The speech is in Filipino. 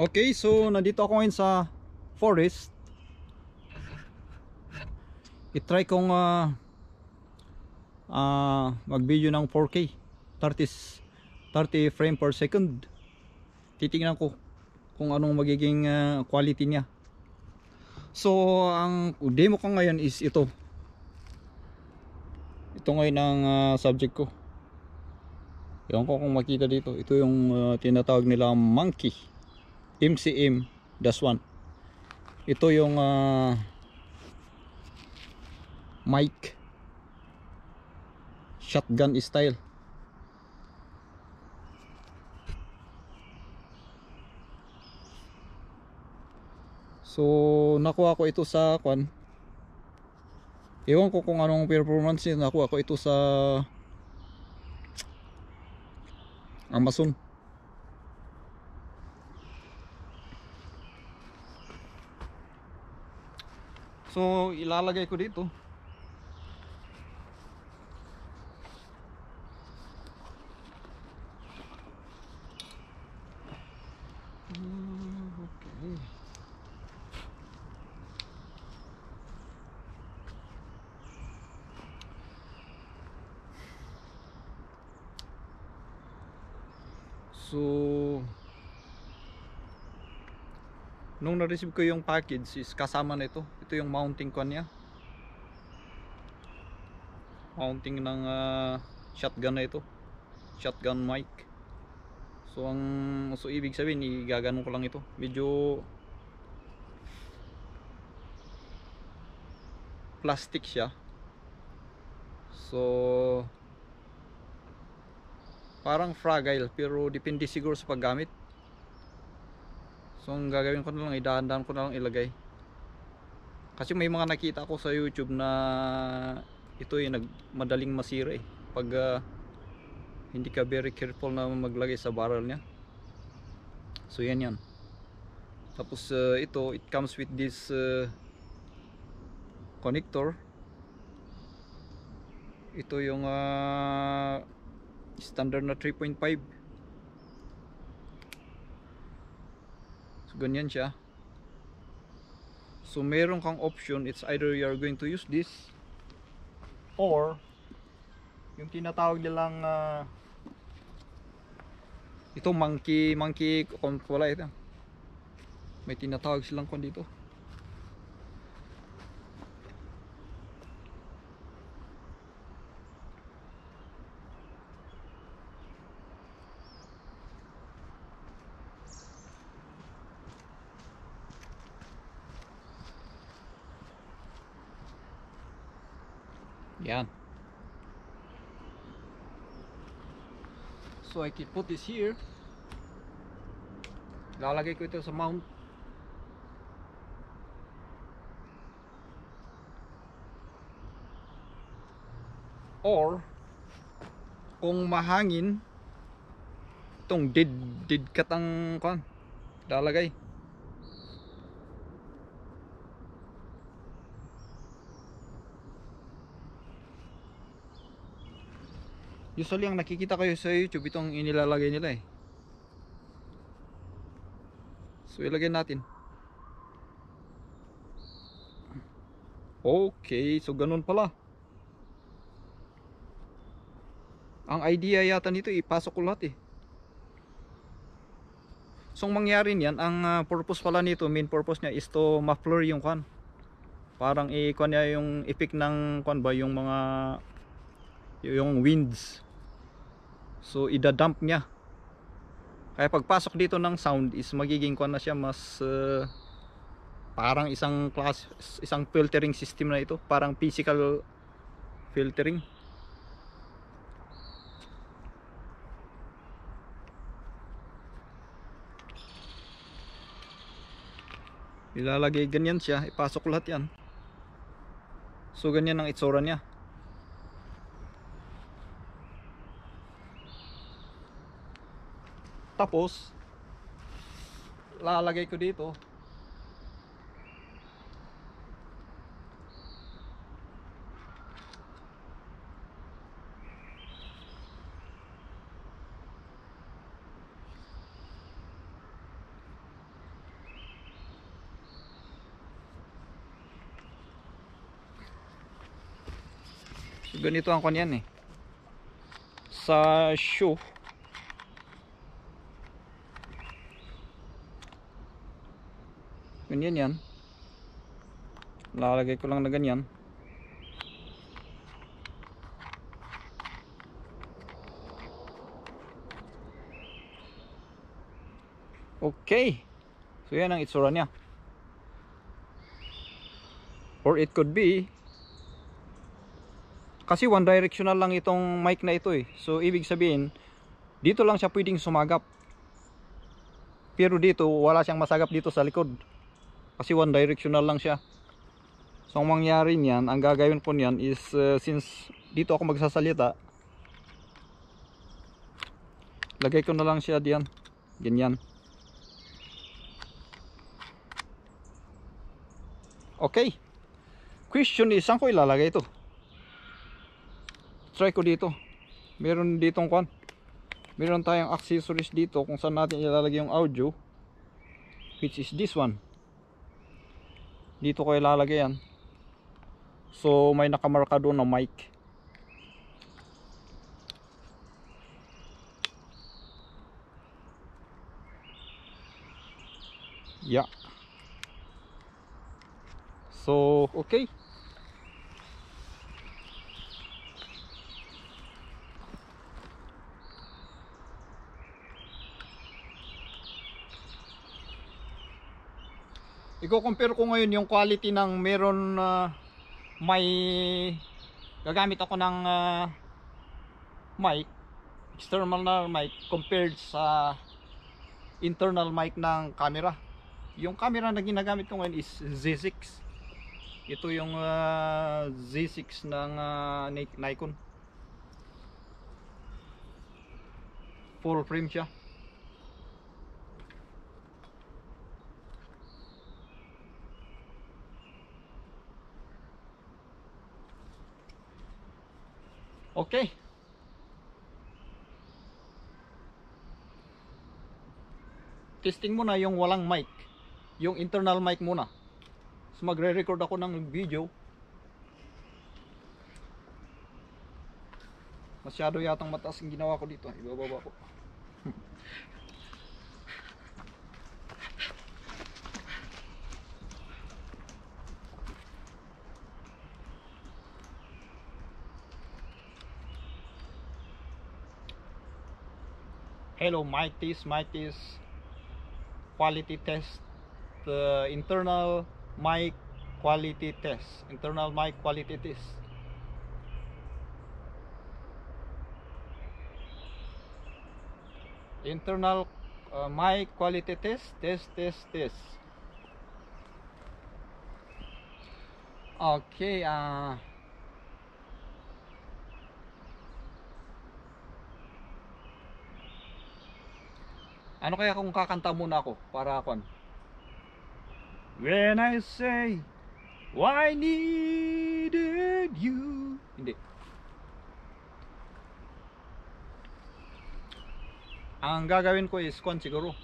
Okay, so nandito ako ngayon sa forest. I-try kong uh, uh, mag-video ng 4K. 30, 30 frame per second. Titingnan ko kung anong magiging uh, quality niya. So, ang demo ko ngayon is ito. Ito ngayon ang uh, subject ko. Ewan ko kung makita dito. Ito yung uh, tinatawag nila monkey MCM-1 ito yung uh, mic shotgun style so nakuha ko ito sa kwan ewan ko kung anong performance nakuha ko ito sa Amazon So, ilalagay ko dito. Hmm, so... nung na-receive ko yung package is kasama na ito ito yung mounting ko niya mounting ng uh, shotgun na ito shotgun mic so ang so ibig sabihin igaganon ko lang ito medyo plastic siya so parang fragile pero depende siguro sa paggamit So ang gagawin ko na lang, idahan-dahan ko na lang ilagay. Kasi may mga nakita ako sa YouTube na ito yung nag, madaling masira eh. Pag uh, hindi ka very careful na maglagay sa barrel niya. So yan yan. Tapos uh, ito, it comes with this uh, connector. Ito yung uh, standard na 3.5 ganyan siya so meron kang option it's either you are going to use this or yung tinatawag nilang uh, ah, ito monkey monkey kung wala ito may tinatawag silang kung dito Yeah. So I can put this here. Lalagay ko ito sa mount. Or kung mahangin itong did did katang kon lalagay usually ang nakikita kayo sa youtube itong inilalagay nila eh so ilagay natin okay so ganun pala ang idea yata nito ipasok ko lahat eh So mangyari niyan, ang ah, purpose pala nito, main purpose niya is to muffler yung kan. Parang i-kuan niya yung epic ng kan ba yung mga yung winds. So idadump niya. Kaya pagpasok dito ng sound is magiging kuan na siya mas uh, parang isang class isang filtering system na ito, parang physical filtering. ilalagay ganyan siya ipasok lahat yan so ganyan ang itsura niya Tapos, lalagay ko dito. ganito ang kanyan eh. Sa shoe Ganyan yan. Lalagay ko lang na ganyan. Okay. So yan ang itsura niya. Or it could be kasi one directional lang itong mic na ito eh. So ibig sabihin dito lang siya pwedeng sumagap. Pero dito wala siyang masagap dito sa likod. Kasi one directional lang siya. So ang mangyari niyan, ang gagawin ko niyan is uh, since dito ako magsasalita, lagay ko na lang siya diyan. Ganyan. Okay. Question is, saan ko ilalagay ito? Try ko dito. Meron ditong kwan. Meron tayong accessories dito kung saan natin ilalagay yung audio. Which is this one dito ko ilalagay yan so may nakamarka doon na mic yeah so okay Iko-compare ko ngayon yung quality ng meron uh, may gagamit ako ng uh, mic, external na mic compared sa internal mic ng camera. Yung camera na ginagamit ko ngayon is Z6. Ito yung uh, ah, Z6 ng uh, Nikon. Full frame siya. Okay. Testing muna yung walang mic. Yung internal mic muna. So magre-record ako ng video. Masyado yatang mataas ang ginawa ko dito. Ibababa ko. hello mitis mitis quality test uh, internal mic quality test internal mic quality test internal uh, mic quality test test test test okay uh Ano kaya kung kakanta muna ako para kon? Ano? When I say why needed you. Hindi. Ang gagawin ko is kon siguro